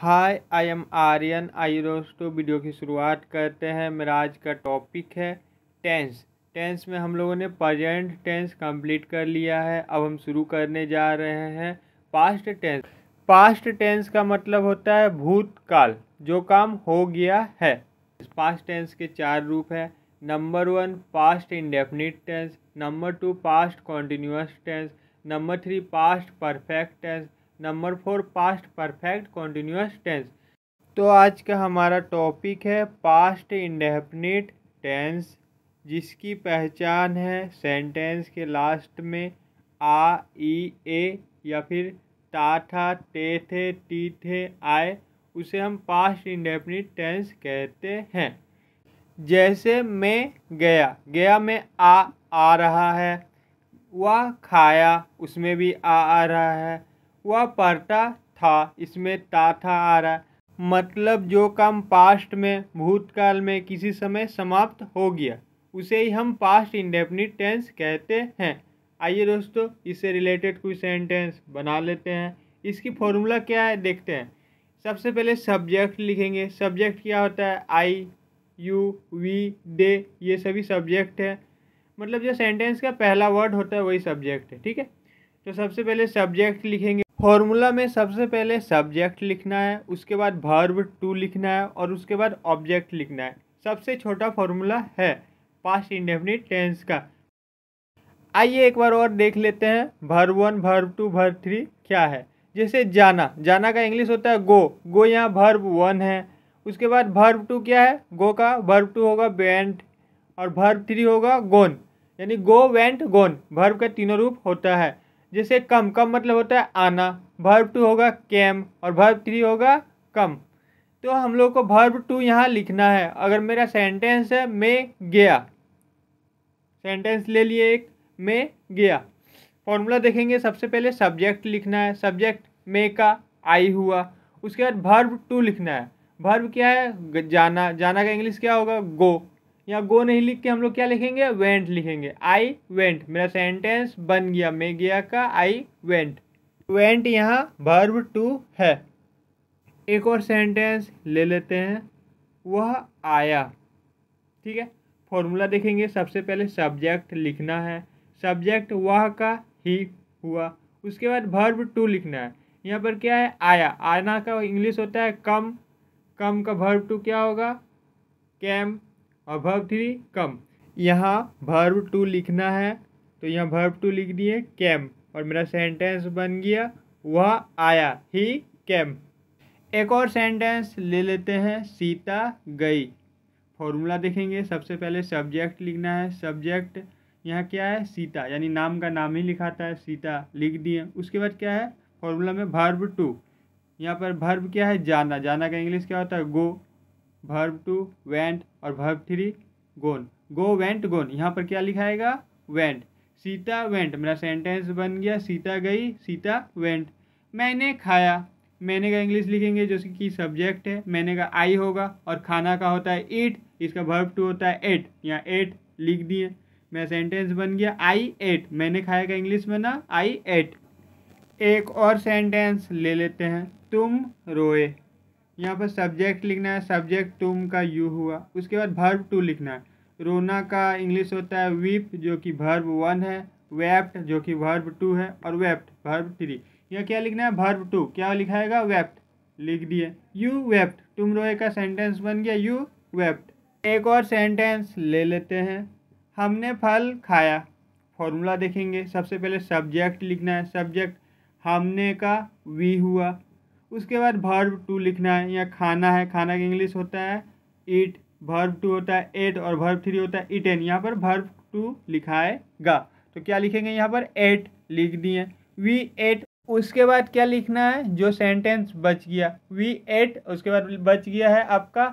hi I am Aryan आई दोस्तों video की शुरुआत करते हैं मेरा आज का टॉपिक है टेंस टेंस में हम लोगों ने प्रजेंट टेंस कंप्लीट कर लिया है अब हम शुरू करने जा रहे हैं पास्ट टेंस पास्ट टेंस का मतलब होता है भूतकाल जो काम हो गया है पास्ट टेंस के चार रूप है number one past indefinite tense number two past continuous tense number three past perfect tense number four past perfect continuous tense तो आज का हमारा टॉपिक है पास्ट इंडेफिनिट टेंस जिसकी पहचान है सेंटेंस के लास्ट में आ ई ए या फिर ता था टे थे टी थे आए उसे हम पास्ट इंडेफिनिट टेंस कहते हैं जैसे मैं गया गया में आ आ रहा है वह खाया उसमें भी आ आ रहा है वह पढ़ता था इसमें ता था आ रहा मतलब जो काम पास्ट में भूतकाल में किसी समय समाप्त हो गया उसे ही हम पास्ट इंडेफिनिट टेंस कहते हैं आइए दोस्तों इससे रिलेटेड कुछ सेंटेंस बना लेते हैं इसकी फॉर्मूला क्या है देखते हैं सबसे पहले सब्जेक्ट लिखेंगे सब्जेक्ट क्या होता है आई यू वी दे ये सभी सब्जेक्ट है मतलब जो सेंटेंस का पहला वर्ड होता है वही सब्जेक्ट है ठीक है तो सबसे पहले सब्जेक्ट लिखेंगे फॉर्मूला में सबसे पहले सब्जेक्ट लिखना है उसके बाद भर्व टू लिखना है और उसके बाद ऑब्जेक्ट लिखना है सबसे छोटा फॉर्मूला है पास्ट इंडेफिनिट टेंस का आइए एक बार और देख लेते हैं भर वन भर टू भर थ्री क्या है जैसे जाना जाना का इंग्लिश होता है गो गो यहाँ भर्व वन है उसके बाद भर्व टू क्या है गो का भर्व टू होगा बेंट और भर्व थ्री होगा गोन यानी गो वेंट गोन भर्व का तीनों रूप होता है जैसे कम कम मतलब होता है आना भर्ब टू होगा कैम और भर्ब थ्री होगा कम तो हम लोग को भर्ब टू यहाँ लिखना है अगर मेरा सेंटेंस है मैं गया सेंटेंस ले लिए एक मैं गया फॉर्मूला देखेंगे सबसे पहले सब्जेक्ट लिखना है सब्जेक्ट मे का आई हुआ उसके बाद भर्ब टू लिखना है भर्व क्या है जाना जाना का इंग्लिश क्या होगा गो यहाँ गो नहीं लिख के हम लोग क्या लिखेंगे वेंट लिखेंगे आई वेंट मेरा सेंटेंस बन गया मैं गया का आई वेंट वेंट यहाँ वर्ब टू है एक और सेंटेंस ले लेते हैं वह आया ठीक है फॉर्मूला देखेंगे सबसे पहले सब्जेक्ट लिखना है सब्जेक्ट वह का ही हुआ उसके बाद वर्ब टू लिखना है यहाँ पर क्या है आया आना का इंग्लिश होता है कम कम का वर्ब टू क्या होगा कैम और भर्व थ्री कम यहाँ भर्व टू लिखना है तो यहाँ भर्व टू लिख दिए कैम और मेरा सेंटेंस बन गया वह आया ही कैम एक और सेंटेंस ले लेते हैं सीता गई फॉर्मूला देखेंगे सबसे पहले सब्जेक्ट लिखना है सब्जेक्ट यहाँ क्या है सीता यानी नाम का नाम ही लिखाता है सीता लिख दिए उसके बाद क्या है फॉर्मूला में भर्व टू यहाँ पर भर्व क्या है जाना जाना का इंग्लिश क्या होता है गो वर्ब टू वेंट और verb three gone go went gone यहाँ पर क्या लिखाएगा वेंट सीता वेंट मेरा सेंटेंस बन गया सीता गई सीता वेंट मैंने खाया मैंने का इंग्लिश लिखेंगे जो कि सब्जेक्ट है मैंने का आई होगा और खाना का होता है ईट इसका वर्ब टू होता है एट यहाँ एट लिख दिए मेरा सेंटेंस बन गया आई एट मैंने खाया का इंग्लिश में ना आई एट एक और सेंटेंस ले लेते हैं तुम रोए यहाँ पर सब्जेक्ट लिखना है सब्जेक्ट तुम का यू हुआ उसके बाद भर्ब टू लिखना है रोना का इंग्लिश होता है वीप जो कि भर्ब वन है वेप्ट जो कि भर्व टू है और वेप्ट भर्ब थ्री यह क्या लिखना है भर्ब टू क्या लिखाएगा वेप्ट लिख दिए यू वेप्ट तुम रोए का सेंटेंस बन गया यू वेप्ट एक और सेंटेंस ले लेते हैं हमने फल खाया फॉर्मूला देखेंगे सबसे पहले सब्जेक्ट लिखना है सब्जेक्ट हमने का वी हुआ उसके बाद भर्व टू लिखना है या खाना है खाना का इंग्लिश होता है ईट भर्व टू होता है एट और भर्व थ्री होता है इटेन यहाँ पर भर्व टू लिखाएगा तो क्या लिखेंगे यहाँ पर एट लिख दिए वी एट उसके बाद क्या लिखना है जो सेंटेंस बच गया वी एट उसके बाद बच गया है आपका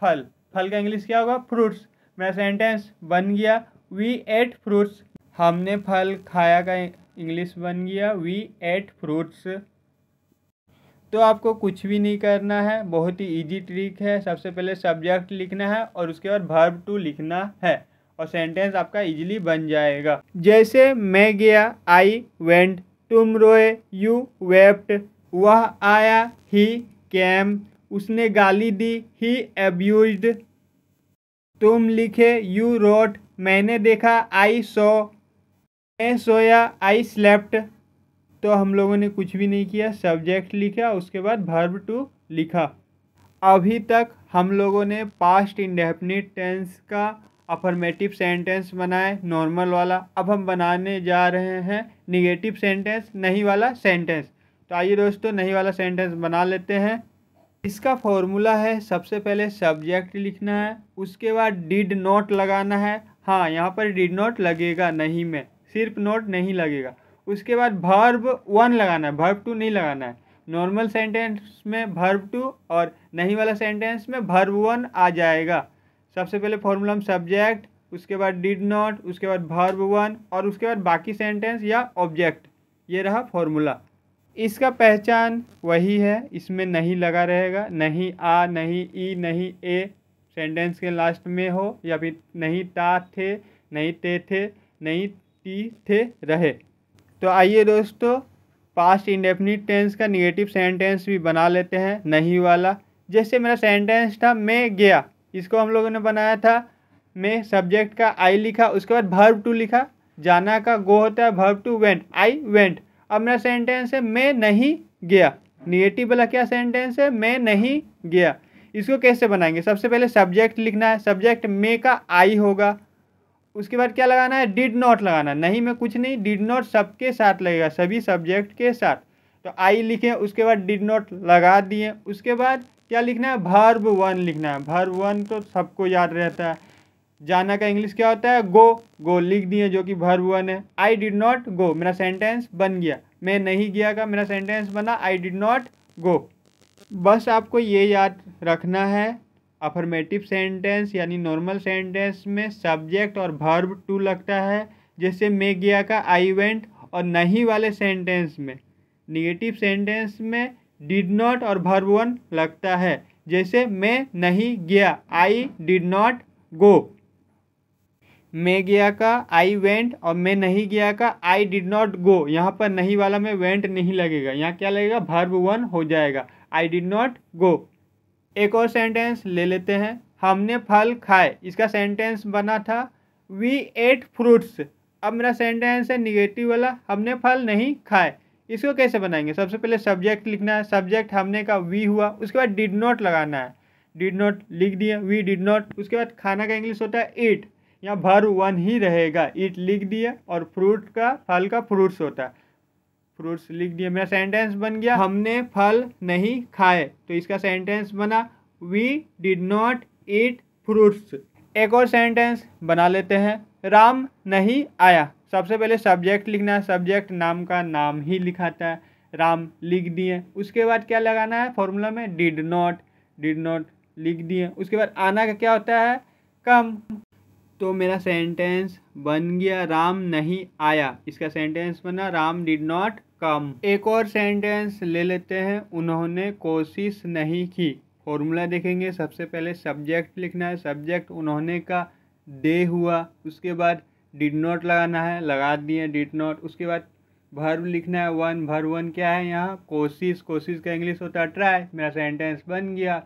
फल फल का इंग्लिश क्या होगा फ्रूट्स मेरा सेंटेंस बन गया वी एट फ्रूट्स हमने फल खाया का इंग्लिश बन गया वी एट फ्रूट्स तो आपको कुछ भी नहीं करना है बहुत ही इजी ट्रिक है सबसे पहले सब्जेक्ट लिखना है और उसके बाद भर्ब टू लिखना है और सेंटेंस आपका इजीली बन जाएगा जैसे मैं गया आई वेंट तुम रोए यू वेप्ट वह आया ही कैम उसने गाली दी ही एब्यूज तुम लिखे यू रोट मैंने देखा आई सो मैं सोया आई स्लेप्ट तो हम लोगों ने कुछ भी नहीं किया सब्जेक्ट लिखा उसके बाद भर्ब टू लिखा अभी तक हम लोगों ने पास्ट इंडेफिनिट टेंस का अफर्मेटिव सेंटेंस बनाए नॉर्मल वाला अब हम बनाने जा रहे हैं निगेटिव सेंटेंस नहीं वाला सेंटेंस तो आइए दोस्तों नहीं वाला सेंटेंस बना लेते हैं इसका फॉर्मूला है सबसे पहले सब्जेक्ट लिखना है उसके बाद डिड नोट लगाना है हाँ यहाँ पर डिड नोट लगेगा नहीं में सिर्फ नोट नहीं लगेगा उसके बाद भर्ब वन लगाना है भर्ब टू नहीं लगाना है नॉर्मल सेंटेंस में भर्ब टू और नहीं वाला सेंटेंस में भर्ब वन आ जाएगा सबसे पहले फॉर्मूला हम सब्जेक्ट उसके बाद डिड नॉट उसके बाद भर्ब वन और उसके बाद बाकी सेंटेंस या ऑब्जेक्ट ये रहा फॉर्मूला इसका पहचान वही है इसमें नहीं लगा रहेगा नहीं आ नहीं ई नहीं ए सेंटेंस के लास्ट में हो या फिर नहीं ता थे नहीं ते थे नहीं ती थे रहे तो आइए दोस्तों पास्ट इंडेफिनिट टेंस का निगेटिव सेंटेंस भी बना लेते हैं नहीं वाला जैसे मेरा सेंटेंस था मैं गया इसको हम लोगों ने बनाया था मैं सब्जेक्ट का आई लिखा उसके बाद भर्व टू लिखा जाना का गो होता है verb two went I went अब मेरा सेंटेंस है मैं नहीं गया निगेटिव वाला क्या सेंटेंस है मैं नहीं गया इसको कैसे बनाएंगे सबसे पहले सब्जेक्ट लिखना है सब्जेक्ट मे का आई होगा उसके बाद क्या लगाना है डिड नॉट लगाना नहीं में कुछ नहीं डिड नॉट सबके साथ लगेगा सभी सब्जेक्ट के साथ तो आई लिखें उसके बाद डिड नॉट लगा दिए उसके बाद क्या लिखना है भर्व वन लिखना है भर्व वन तो सबको याद रहता है जाना का इंग्लिश क्या होता है गो गो लिख दिए जो कि भर्व वन है आई डिड नॉट गो मेरा सेंटेंस बन गया मैं नहीं गया का मेरा सेंटेंस बना आई डिड नॉट गो बस आपको ये याद रखना है अफर्मेटिव सेंटेंस यानी नॉर्मल सेंटेंस में सब्जेक्ट और भर्ब टू लगता है जैसे मैं गया का आई वेंट और नहीं वाले सेंटेंस में निगेटिव सेंटेंस में डिड नॉट और भर्ब वन लगता है जैसे मैं नहीं गया आई डिड नॉट गो मैं गया का आई वेंट और मैं नहीं गया का आई डिड नॉट गो यहाँ पर नहीं वाला में वेंट नहीं लगेगा यहाँ क्या लगेगा भर्ब वन हो जाएगा आई डिड नॉट गो एक और सेंटेंस ले लेते हैं हमने फल खाए इसका सेंटेंस बना था वी एट फ्रूट्स अब मेरा सेंटेंस है निगेटिव वाला हमने फल नहीं खाए इसको कैसे बनाएंगे सबसे पहले सब्जेक्ट लिखना है सब्जेक्ट हमने का वी हुआ उसके बाद डिड नॉट लगाना है डिड नॉट लिख दिया वी डिड नॉट उसके बाद खाना का इंग्लिश होता है ईट यहाँ भर वन ही रहेगा ईट लिख दिया और फ्रूट का फल का फ्रूट्स होता है फ्रूट्स लिख दिया मेरा सेंटेंस बन गया हमने फल नहीं खाए तो इसका सेंटेंस बना we did not eat fruits एक और सेंटेंस बना लेते हैं राम नहीं आया सबसे पहले सब्जेक्ट लिखना है सब्जेक्ट नाम का नाम ही लिखाता है राम लिख दिए उसके बाद क्या लगाना है फॉर्मूला में डिड नॉट डिड नॉट लिख दिए उसके बाद आना का क्या होता है कम तो मेरा सेंटेंस बन गया राम नहीं आया इसका सेंटेंस बना राम डिड नॉट कम एक और सेंटेंस ले लेते हैं उन्होंने कोशिश नहीं की फॉर्मूला देखेंगे सबसे पहले सब्जेक्ट लिखना है सब्जेक्ट उन्होंने का दे हुआ उसके बाद डिड नॉट लगाना है लगा दिए डिड नॉट उसके बाद भर्व लिखना है वन भर वन क्या है यहाँ कोशिश कोशिश का इंग्लिश होता है ट्राई मेरा सेंटेंस बन गया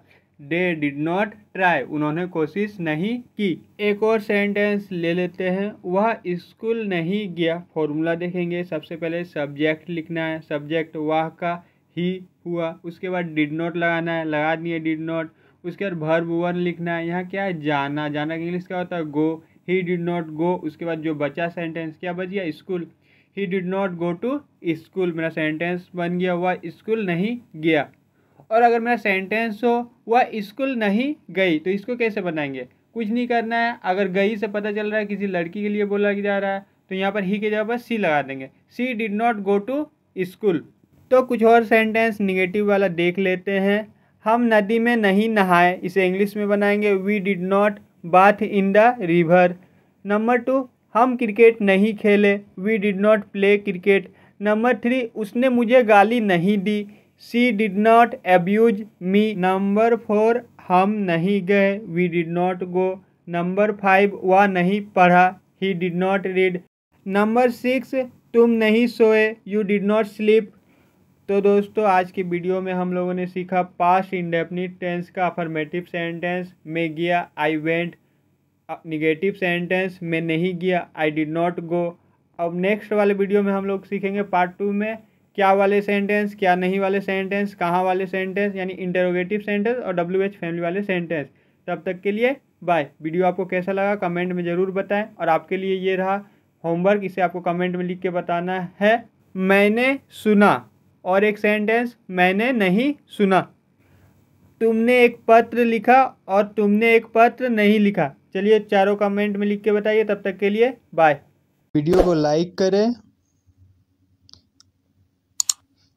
दे डिड नॉट ट्राई उन्होंने कोशिश नहीं की एक और सेंटेंस ले लेते हैं वह स्कूल नहीं गया फॉर्मूला देखेंगे सबसे पहले सब्जेक्ट लिखना है सब्जेक्ट वाह का ही हुआ उसके बाद डिड नॉट लगाना है लगा दिए डिड नॉट उसके बाद भर्ब वन लिखना है यहाँ क्या है जाना जाना का इंग्लिश क्या होता है गो ही डिड नॉट गो उसके बाद जो बचा सेंटेंस क्या बच गया school he did not go to school मेरा सेंटेंस बन गया हुआ स्कूल नहीं गया और अगर मेरा सेंटेंस हो वह स्कूल नहीं गई तो इसको कैसे बनाएंगे कुछ नहीं करना है अगर गई से पता चल रहा है किसी लड़की के लिए बोला जा रहा है तो यहाँ पर ही के जगह पर सी लगा देंगे she did not go to school तो कुछ और सेंटेंस निगेटिव वाला देख लेते हैं हम नदी में नहीं नहाए इसे इंग्लिश में बनाएंगे we did not bath in the river number two हम क्रिकेट नहीं खेले we did not play cricket number three उसने मुझे गाली नहीं दी she did not abuse me number four हम नहीं गए we did not go number five वह नहीं पढ़ा he did not read number six तुम नहीं सोए यू डिड नॉट स्लीप तो दोस्तों आज की वीडियो में हम लोगों ने सीखा पास्ट इंडेफिनिट टेंस का अफर्मेटिव सेंटेंस में गया आई वेंट निगेटिव सेंटेंस में नहीं गया आई डिड नॉट गो अब नेक्स्ट वाले वीडियो में हम लोग सीखेंगे पार्ट टू में क्या वाले सेंटेंस क्या नहीं वाले सेंटेंस कहाँ वाले सेंटेंस यानी इंटरोगेटिव सेंटेंस और डब्ल्यू एच फैमिली वाले सेंटेंस तब तक के लिए बाय वीडियो आपको कैसा लगा कमेंट में ज़रूर बताएं और आपके लिए ये रहा होमवर्क इसे आपको कमेंट में लिख के बताना है मैंने सुना और एक सेंटेंस मैंने नहीं सुना तुमने एक पत्र लिखा और तुमने एक पत्र नहीं लिखा चलिए चारों कमेंट में लिख के बताइए तब तक के लिए बाय वीडियो को लाइक करें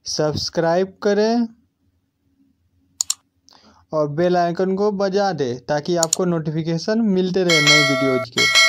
सब्सक्राइब करें और बेल आइकन को बजा दें ताकि आपको नोटिफिकेशन मिलते रहे नई वीडियोज़ के